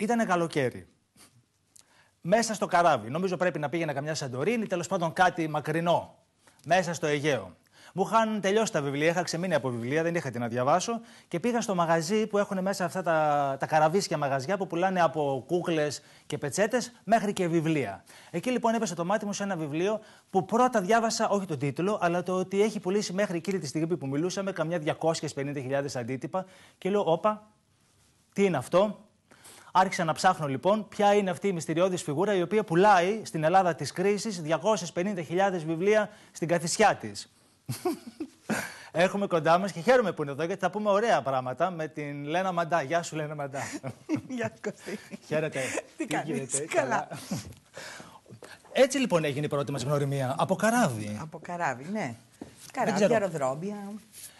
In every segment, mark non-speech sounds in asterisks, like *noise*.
Ήτανε καλοκαίρι. Μέσα στο καράβι. Νομίζω πρέπει να πήγαινα καμιά Σαντορίνη, τέλος πάντων κάτι μακρινό. Μέσα στο Αιγαίο. Μου είχαν τελειώσει τα βιβλία, είχα ξεμείνει από βιβλία, δεν είχα τι να διαβάσω και πήγα στο μαγαζί που έχουν μέσα αυτά τα, τα καραβίσια μαγαζιά που πουλάνε από κούκλες και πετσέτες μέχρι και βιβλία. Εκεί λοιπόν έπεσε το μάτι μου σε ένα βιβλίο που πρώτα διάβασα όχι τον τίτλο, αλλά το ότι έχει πουλήσει μέχρι εκείνη τη στιγμή που μιλούσαμε καμιά 250.000 αντίτυπα και λέω: Όπα, τι είναι αυτό. Άρχισα να ψάχνω λοιπόν ποια είναι αυτή η μυστηριώδης φιγούρα η οποία πουλάει στην Ελλάδα της κρίσης 250.000 βιβλία στην καθησιά τη. *laughs* Έχουμε κοντά μας και χαίρομαι που είναι εδώ γιατί θα πούμε ωραία πράγματα με την Λένα Μαντά. Γεια σου, Λένα Μαντά. *laughs* Γεια σου, Κωστή. Χαίρετε. *laughs* Τι κάνεις, καλά. Έτσι λοιπόν έγινε η πρώτη μας γνωριμία. Από καράβι. Από καράβι, ναι. Καράβια, αεροδρόμια.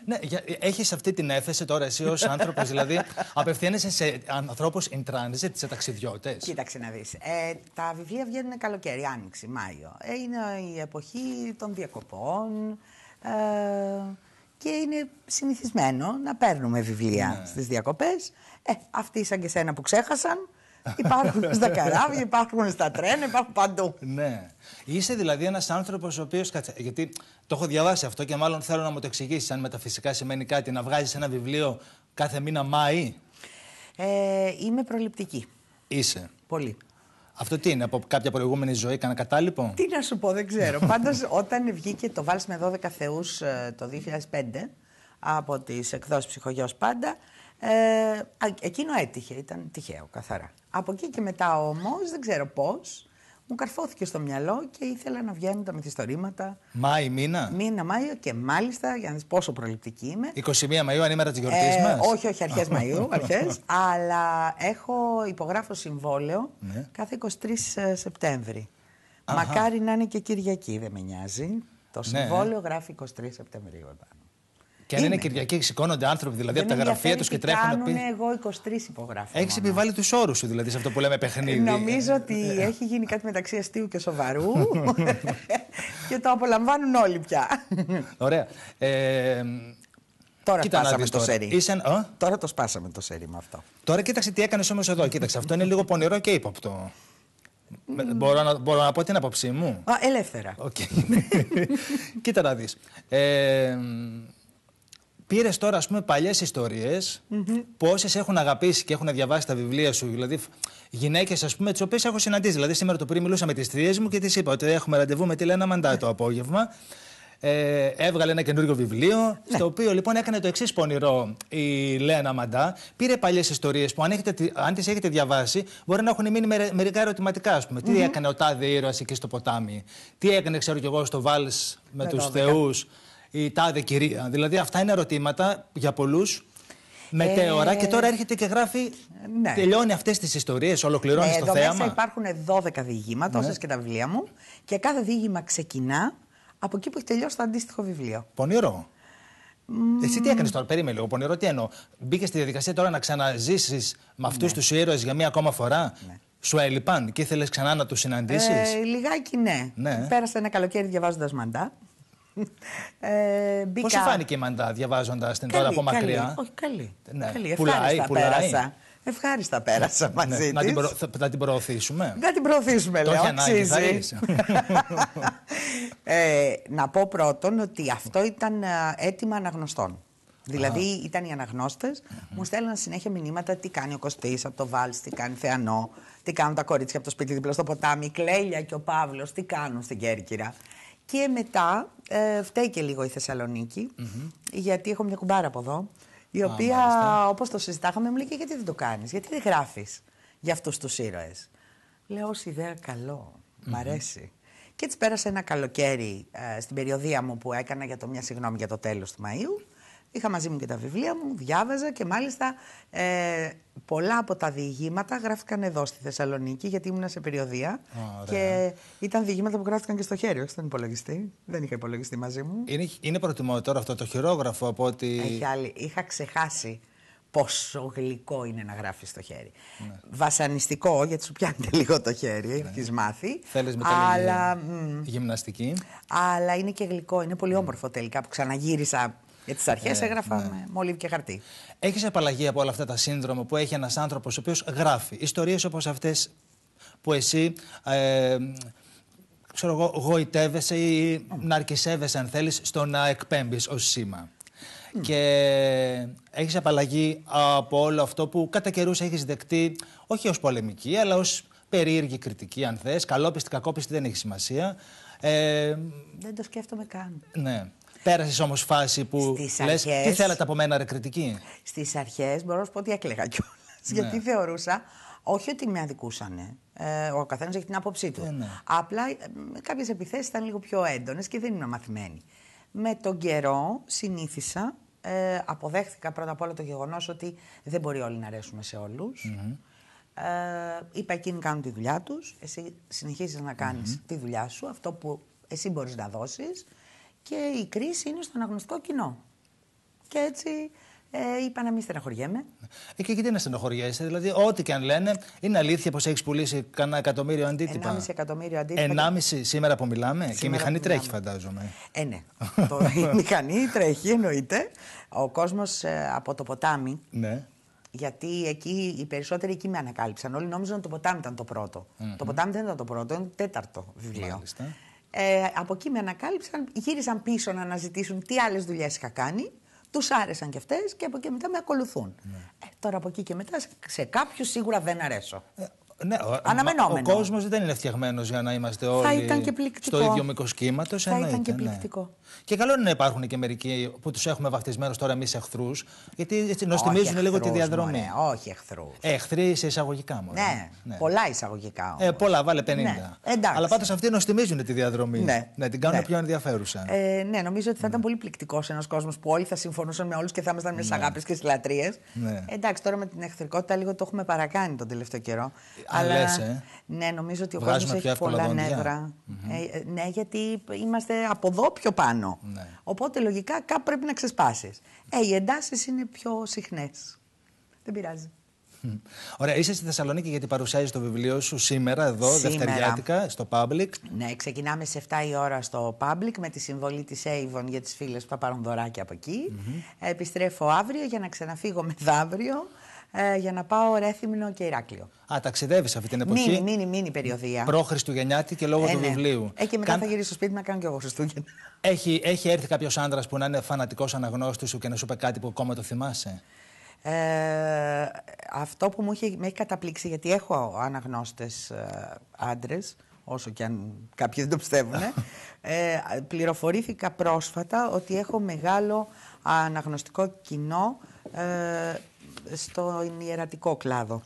Ναι, έχεις αυτή την έθεση τώρα εσύ ως άνθρωπος, δηλαδή απευθύνεσαι σε ανθρώπους in transit, σε ταξιδιώτες. Κοίταξε να δεις. Ε, τα βιβλία βγαίνουν καλοκαίρι, Άνοιξη, Μάιο. Ε, είναι η εποχή των διακοπών. Ε, και είναι συνηθισμένο να παίρνουμε βιβλία ναι. στις διακοπές. Ε, αυτοί σαν και σένα που ξέχασαν, Υπάρχουν στα καράβια, υπάρχουν στα τρένα, υπάρχουν παντού. Ναι. Είσαι δηλαδή ένας άνθρωπος ο οποίος. Γιατί το έχω διαβάσει αυτό και μάλλον θέλω να μου το εξηγήσεις. Αν μεταφυσικά σημαίνει κάτι, να βγάζεις ένα βιβλίο κάθε μήνα Μάη. Ε, είμαι προληπτική. Είσαι. Πολύ. Αυτό τι είναι, από κάποια προηγούμενη ζωή, κανένα κατάλοιπο. Τι να σου πω, δεν ξέρω. Πάντως, όταν βγήκε το Βάλς με 12 Θεούς ε, το 2005, από τις εκδόσεις ψυχογιός πάντα. Ε, εκείνο έτυχε, ήταν τυχαίο καθαρά. Από εκεί και μετά όμως, δεν ξέρω πώς, μου καρφώθηκε στο μυαλό και ήθελα να βγαίνουν τα μυθιστορήματα. Μάη, μήνα. Μήνα, Μάιο και μάλιστα, για να δεις πόσο προληπτική είμαι. 21 Μαου, ανήμερα της γιορτής ε, μας. Όχι, όχι, αρχές Μαΐου, *laughs* αλλά έχω υπογράφω συμβόλαιο ναι. κάθε 23 ε, Σεπτέμβρη. Αχα. Μακάρι να είναι και Κυριακή, δεν με νοιάζει. Το ναι. συμβόλαιο ναι. γράφει 23 Σεπτεμβρίου. Και αν είναι, Κυριακή, σηκώνονται άνθρωποι δηλαδή από τα γραφεία τους και τρέχουν. Αν πει... εγώ 23 υπογράφω. Έχεις επιβάλει τους όρους σου δηλαδή σε αυτό που λέμε παιχνίδι. Νομίζω ότι έχει γίνει κάτι μεταξύ αστείου και σοβαρού. *laughs* και το απολαμβάνουν όλοι πια. Ωραία. Ε, τώρα το σπάσαμε το σερί. Τώρα το σπάσαμε το σερί με αυτό. Τώρα κοίταξε τι έκανες όμως εδώ. Κοίταξε, αυτό είναι λίγο πονηρό και ύποπτο. Μπορώ, να, μπορώ να πω την άποψή μου. Α, ελεύθερα. Okay. *laughs* Κοίτα να δεις. Ε, Πήρες τώρα, ας πούμε, παλιές ιστορίες που όσε έχουν αγαπήσει και έχουν διαβάσει τα βιβλία σου, δηλαδή γυναίκες, ας πούμε, τις οποίες έχω συναντήσει. Δηλαδή, σήμερα το πρωί μιλούσα με τις θείε μου και τη είπα ότι έχουμε ραντεβού με τη Λένα Μαντά το ναι. απόγευμα. Ε, έβγαλε ένα καινούριο βιβλίο, ναι. στο οποίο λοιπόν έκανε το εξής πονηρό η Λένα Μαντά. Πήρε παλιές ιστορίες που, αν, τις έχετε διαβάσει, μπορεί να έχουν μείνει μερικά ερωτηματικά. Ας πουμε Τι έκανε ο τάδε ήρωας εκεί στο ποτάμι, τι έκανε, ξέρω κι εγώ, στο Βάλ με, με τους Θεούς η τάδε κυρία. Δηλαδή αυτά είναι ερωτήματα για πολλούς μετέωρα και τώρα ε, έρχεται και γράφει. Ναι. Τελειώνει αυτές τις ιστορίες, ολοκληρώνεις ε, ναι, το εδώ Μέσα υπάρχουν 12 διηγήματα, ναι. όσες και τα βιβλία μου. Και κάθε διήγημα ξεκινά από εκεί που έχει τελειώσει το αντίστοιχο βιβλίο. Πονηρό. Mm. Εσύ τι έκανες τώρα, περίμενε λίγο. Πονηρό, τι εννοώ. Μπήκες στη διαδικασία τώρα να ξαναζήσεις με αυτούς ναι. τους ήρωες για μία ακόμα φορά. Ναι. Σου έλειπαν και ήθελες ξανά να τους συναντήσεις. Ε, λιγάκι ναι. ναι. Πέρασε ένα καλοκαίρι διαβάζοντας μαντά. Ε, Πώς σου φάνηκε η Μαντά διαβάζοντας την τώρα από μακριά. Καλή, όχι, καλή. Ναι. Πουλάει, πουλάει. Πέρασα. Ευχάριστα πέρασα ναι. μαζί της. Να την, την προωθήσουμε. Να την προωθήσουμε, λέω. Αξίζει. *laughs* ε, να πω πρώτον ότι αυτό ήταν έτοιμα ε, αναγνωστών. Δηλαδή ήταν οι αναγνώστες, mm -hmm. μου στέλναν συνέχεια μηνύματα τι κάνει ο Κωστής από το Βάλ, τι κάνει Θεανό, τι κάνουν τα κορίτσια από το σπίτι δίπλα στο ποτάμι, η Κλέλια και ο Παύλος, τι κάνουν στην Κέρκυρα. Και μετά, ε, φταίει και λίγο η θεσσαλονικη γιατί έχω μια κουμπάρα από εδώ, η οποία, ah, όπως το συζητάγαμε, μου λέει και γιατί δεν το κάνεις, γιατί δεν γράφεις για αυτούς τους ήρωες. Λέω, ως ιδέα καλό. Μ' αρέσει. Και έτσι πέρασε ένα καλοκαίρι ε, στην περιοδία μου που έκανα για το μια συγγνώμη για το τέλος του Μαΐου. Είχα μαζί μου και τα βιβλία μου, διάβαζα και μάλιστα ε, πολλά από τα διηγήματα γράφτηκαν εδώ στη Θεσσαλονίκη γιατί ήμουν σε περιοδία. Και ήταν διηγήματα που γράφτηκαν και στο χέρι, όχι στον υπολογιστή. Δεν είχα υπολογιστή μαζί μου. Είναι, είναι προτιμότερο αυτό το χειρόγραφο από ότι. Έχει άλλη. Είχα ξεχάσει πόσο γλυκό είναι να γράφεις στο χέρι. Ναι. Βασανιστικό, γιατί σου πιάνεται λίγο το χέρι, ναι. έχεις μάθει. Θέλεις με αλλά... γυμναστική. Αλλά είναι και γλυκό, είναι πολύ όμορφο τελικά που ξαναγύρισα για τις αρχές ε, έγραφα ναι. με μολύβι και χαρτί. Έχεις απαλλαγή από όλα αυτά τα σύνδρομα που έχει ένας άνθρωπος ο οποίος γράφει ιστορίες όπως αυτές που εσύ. Ε, ξέρω εγώ, γοητεύεσαι ή να ναρκισεύεσαι αν θέλεις στο να εκπέμπεις ως σήμα. Mm. Και έχεις απαλλαγή από όλο αυτό που κατά καιρούς έχεις δεκτεί όχι ως πολεμική αλλά ως περίεργη κριτική αν θες, καλόπιστη, κακόπιστη δεν έχει σημασία. Ε, δεν το σκέφτομαι καν. Ναι. Πέρασες όμως φάση που τι θέλατε από μένα ρε κριτική. Στις αρχές μπορώ να σου πω ότι έκλαιγα κιόλας. Ναι. Γιατί θεωρούσα όχι ότι με αδικούσανε. Ε, ο καθένας έχει την άποψή του. Ε, ναι. Απλά ε, κάποιες επιθέσεις ήταν λίγο πιο έντονες και δεν ήμουν μαθημένη. Με τον καιρό συνήθισα, ε, αποδέχθηκα πρώτα απ' όλα το γεγονός ότι δεν μπορεί όλοι να αρέσουμε σε ολου Ε, είπα εκείνοι κάνουν τη δουλειά τους. Εσύ συνεχίζεις να κανει τη δουλειά σου, αυτό που εσύ μπορείς να δώσεις και η κρίση είναι στο αναγνωστικό κοινό. Και έτσι ε, είπα να μην στεναχωριέμαι. Ε, και γιατί να στεναχωριέσαι, δηλαδή, ό,τι και αν λένε, είναι αλήθεια πως έχεις πουλήσει κανένα εκατομμύριο αντίτυπα. 1,5 εκατομμύριο αντίτυπα. 1,5 και... σήμερα που μιλάμε. Σήμερα και η μηχανή τρέχει, φαντάζομαι. Ε, ναι. *laughs* το, η μηχανή τρέχει, εννοείται. Ο κόσμος ε, από το ποτάμι. Ναι. Γιατί εκεί οι περισσότεροι εκεί με ανακάλυψαν. Όλοι νόμιζαν ότι το ποτάμι ήταν το πρώτο. Mm -hmm. Το ποτάμι δεν ήταν το πρώτο, ήταν το τέταρτο βιβλίο. Μάλιστα. Ε, από εκεί με ανακάλυψαν, γύρισαν πίσω να αναζητήσουν τι άλλες δουλειές είχα κάνει. Τους άρεσαν κι αυτές και από εκεί μετά με ακολουθούν. Ναι. Ε, τώρα από εκεί και μετά σε κάποιους σίγουρα δεν αρέσω. Ε, ναι, Αναμενόμενο. Ο κόσμος δεν είναι φτιαγμένος για να είμαστε όλοι θα και στο ίδιο μήκος κύματος. Θα ήταν και πληκτικό. Ναι. Και καλό είναι να υπάρχουν και μερικοί που τους έχουμε βαφτισμένους τώρα εμείς εχθρούς, γιατί έτσι νοστιμίζουν λίγο τη διαδρομή. Μωρέ, όχι εχθρούς. εχθροί σε εισαγωγικά μόνο. Ναι, ναι, πολλά εισαγωγικά. Ε, πολλά, βάλε 50. Ναι, Αλλά πάντως αυτοί νοστιμίζουν τη διαδρομή. Ναι, ναι την κάνουν ναι. πιο ενδιαφέρουσα. Ε, ναι, νομίζω ότι θα ήταν ναι. πολύ πληκτικός ένας κόσμος που όλοι θα συμφωνούσαν με όλους και θα ήμασταν με τι ναι. αγάπε και τι λατρείες. Ναι. Ε, εντάξει, τώρα με την εχθρικότητα λίγο το έχουμε παρακάνει τον τελευταίο καιρό. Αλλά... Λες, ε. Ναι, νομίζω ότι ο κόσμο έχει πολλά νεύρα. Ε, ε, ναι, γιατί είμαστε από εδώ πιο πάνω. Ναι. Οπότε λογικά κάπου πρέπει να ξεσπάσεις. Ε, οι εντάσεις είναι πιο συχνές. Δεν πειράζει. Ωραία, είσαι στη Θεσσαλονίκη γιατί παρουσιάζεις το βιβλίο σου σήμερα εδώ, σήμερα. Δευτεριάτικα, στο Public. Ναι, ξεκινάμε σε 7 η ώρα στο Public με τη συμβολή της Avon για τις φίλες που θα πάρουν δωράκια από εκεί. Επιστρέφω αύριο για να ξαναφύγω μεθαύριο ε, για να πάω Ρέθυμνο και Ηράκλειο. Α, ταξιδεύεις αυτή την εποχή. Μήνυ, μήνυ, μήνυ περιοδία. Προ-Χριστουγεννιάτη και λόγω ε, του ναι. βιβλίου. Ε, και μετά Καν... θα γυρίσω στο σπίτι να κάνω κι εγώ Χριστούγεννα. Έχει, έχει έρθει κάποιος άντρας που να είναι φανατικός αναγνώστης σου και να σου πει κάτι που ακόμα το θυμάσαι. Ε, αυτό που μου έχει, με έχει καταπλήξει, γιατί έχω αναγνώστες ε, όσο και αν κάποιοι δεν το πιστεύουν, *laughs* ε, πληροφορήθηκα πρόσφατα ότι έχω μεγάλο αναγνωστικό κοινό ε, στο ιερατικό κλάδο.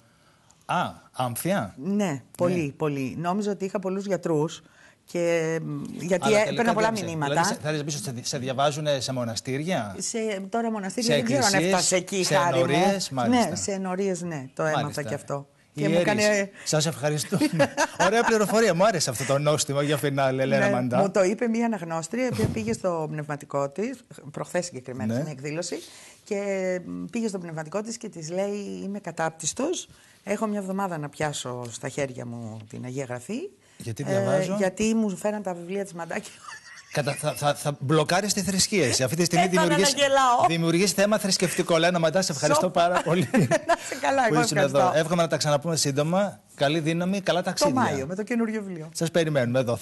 Α, άμφια. Ναι, πολύ, ναι. πολύ. Νόμιζα ότι είχα πολλούς γιατρούς. Και... Γιατί έπαιρνα πολλά μηνύματα. Δηλαδή, θα πει πίσω, σε διαβάζουν σε μοναστήρια. Σε, τώρα μοναστήρια σε δεν ξέρω αν έφτασε εκεί, σε χάρη μου. Ναι, μάλιστα. Ναι, σε ενορίες, ναι, το έμαθα και αυτό. Και μου έκανε... Σας ευχαριστώ. *laughs* Ωραία πληροφορία. Μου άρεσε αυτό το νόστιμο για φινάλε, ναι, Ελένα ναι, Μαντά. Μου το είπε μια αναγνώστρια, η οποία πήγε στο πνευματικό της, προχθές συγκεκριμένα ναι. στην εκδήλωση, και πήγε στο πνευματικό της και της λέει: Είμαι κατάπτυστος. Έχω μια εβδομάδα να πιάσω στα χέρια μου την Αγία Γραφή. Γιατί διαβάζω. Ε, γιατί μου φέραν τα βιβλία της Μαντάκη. Κατα... Θα, θα, θα μπλοκάρεις τη θρησκεία εσύ. Αυτή τη στιγμή δημιουργεί θέμα θρησκευτικό. Λένα Μαντά, σε ευχαριστώ πάρα πολύ. *laughs* να σε καλά, εγώ Εδώ. Εύχομαι να τα ξαναπούμε σύντομα. Καλή δύναμη, καλά ταξίδια. Το Μάιο με το καινούριο βιβλίο. Σας περιμένουμε εδώ.